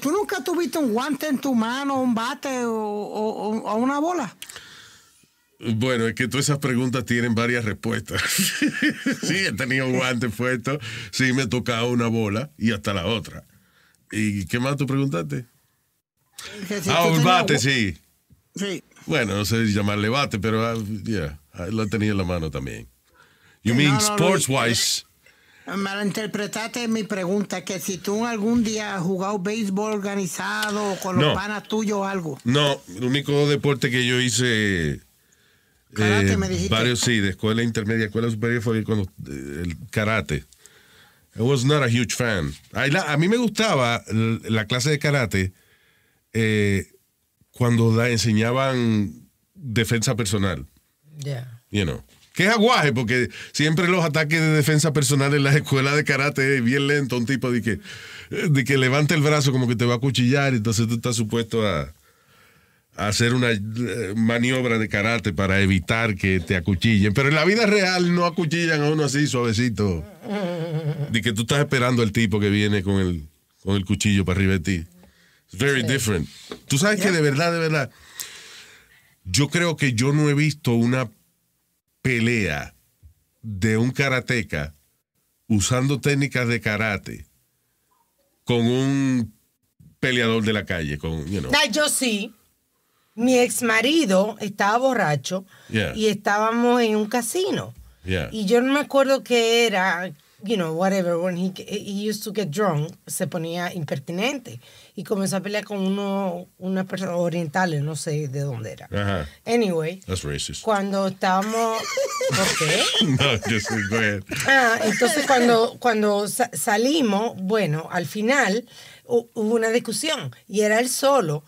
¿tú nunca tuviste un guante en tu mano, un bate o, una bola? Bueno, es que todas esas preguntas tienen varias respuestas. sí, he tenido un guante puesto, sí, me he tocado una bola y hasta la otra. ¿Y qué más tú preguntaste? ah, un bate, sí. Sí. Bueno, no sé llamarle bate, pero ah, ya, lo he tenido en la mano también. You mean no, sports-wise? Eh, Malinterpretaste mi pregunta, que si tú algún día has jugado béisbol organizado o con los panas tuyos o algo. No, el único deporte que yo hice... Eh, karate, me dijiste. Varios sí, de escuela intermedia, escuela superior fue eh, el karate. I was not a huge fan. a mí me gustaba la clase de karate eh, cuando la enseñaban defensa personal. Yeah. You know. Que es aguaje, porque siempre los ataques de defensa personal en las escuelas de karate es bien lento, un tipo de que, de que levanta el brazo como que te va a cuchillar, entonces tú estás supuesto a, hacer una eh, maniobra de karate para evitar que te acuchillen. Pero en la vida real no acuchillan a uno así suavecito. De que tú estás esperando al tipo que viene con el, el cuchillo para arriba de ti. very different. Tú sabes que de verdad, de verdad, yo creo que yo no he visto una pelea de un karateca usando técnicas de karate con un peleador de la calle. Con, yo sí. Mi ex marido estaba borracho y estábamos en un casino. Y yo no me acuerdo qué era, you know, whatever, when he, he used to get drunk, se ponía impertinente y comenzó a pelear con uno, una persona oriental, no sé de dónde era. Anyway, cuando estábamos, No, just ah, entonces cuando, cuando salimos, bueno, al final hubo una discusión y era él solo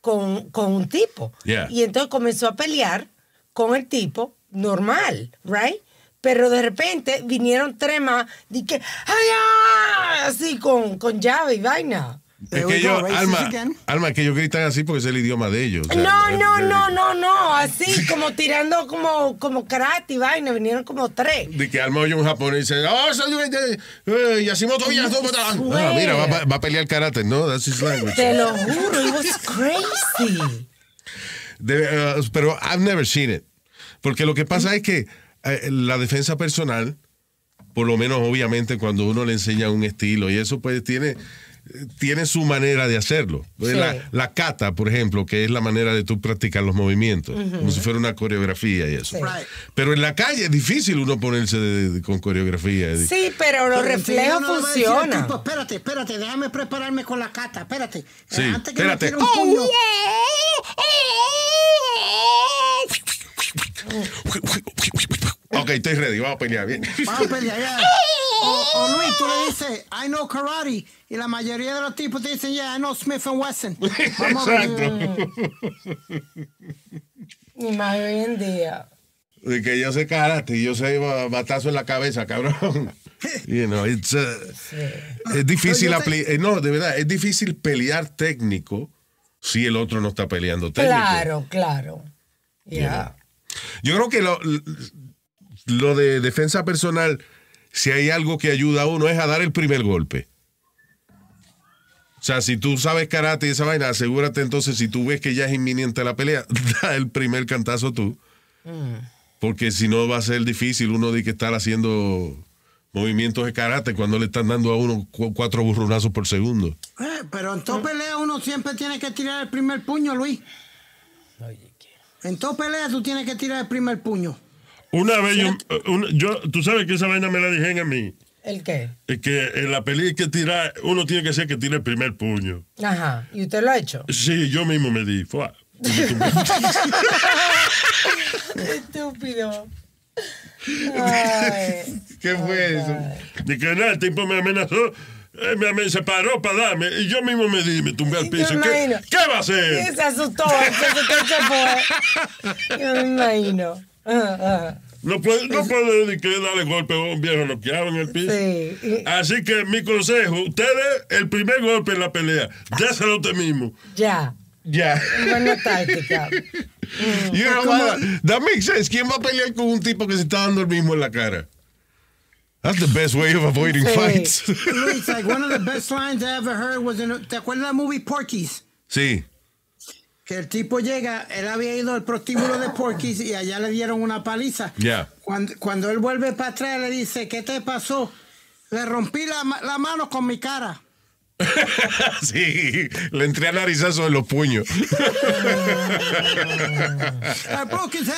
con, con un tipo. Y entonces comenzó a pelear con el tipo normal, right? Pero de repente vinieron tres más que, ah", Así con, con llave y vaina. Es que yo Alma, Alma, que ellos gritan así porque es el idioma de ellos. no, no, no, no, no, así como tirando como, como karate y vaina, vinieron como tres. De que Alma oye un japonés y dice, oh, y así moto, ah, mira, va, a pelear karate, ¿no? Te lo juro, it was crazy. Eh, pero I've never seen it. Porque lo que pasa es que la defensa personal, por lo menos obviamente cuando uno le enseña un estilo y eso pues tiene tiene su manera de hacerlo. La, la, cata, por ejemplo, que es la manera de tú practicar los movimientos, como si fuera una coreografía y eso. Pero en la calle es difícil uno ponerse de, con coreografía. Sí, pero los reflejos funcionan. espérate, espérate, déjame prepararme con la cata, espérate. Sí, antes que espérate. un Ok, estoy ready, vamos a pelear bien. Vamos a pelear, ya. O, Luis, tú le dices, I know karate. Y la mayoría de los tipos te dicen, yeah, I know Smith and Wesson. Exacto. Ni y más hoy en día. De que yo sé karate, yo sé batazo en la cabeza, cabrón. You know, it's, uh, Es difícil, eh, no, de verdad, es difícil pelear técnico si el otro no está peleando técnico. Claro, claro. Yeah. Yo creo que lo, lo de defensa personal, si hay algo que ayuda a uno es a dar el primer golpe. O sea, si tú sabes karate y esa vaina, asegúrate entonces, si tú ves que ya es inminente la pelea, da el primer cantazo tú. Porque si no va a ser difícil uno de que estar haciendo movimientos de karate cuando le están dando a uno cuatro burronazos por segundo. Eh, pero en toda pelea uno siempre tiene que tirar el primer puño, Luis. En toda pelea tú tienes que tirar el primer puño. Una vez eh, yo, tú sabes que esa vaina me la dijeron a mí. ¿El qué? Eh, que en la peli que tira uno tiene que ser que tire el primer puño. Ajá. ¿Y usted lo ha hecho? Sí, yo mismo me di. Fue, Estúpido. ¿Qué fue eso? Ni que nada, el tipo me amenazó, eh, me, paró para darme y yo mismo me di, me tumbé al piso. ¿Qué, ¿Qué, va a hacer? se asustó, se asustó, Yo me imagino. No puede, no puede ni que darle golpe a un viejo bloqueado en el piso. Así que mi consejo, ustedes, el primer golpe en la pelea, déselo usted mismo. Ya. Ya. Buena táctica. You know what? That makes sense. ¿Quién va a pelear con un tipo que se está dando el mismo en la cara? That's the best way of avoiding fights. it's like one of the best lines I ever heard was in, ¿te acuerdas la movie Porky's? Sí que el tipo llega, él había ido al prostíbulo de Porky's y allá le dieron una paliza. Ya. Cuando, él vuelve para atrás, le dice, ¿qué te pasó? Le rompí la, mano con mi cara. sí, le entré a narizazo de los puños.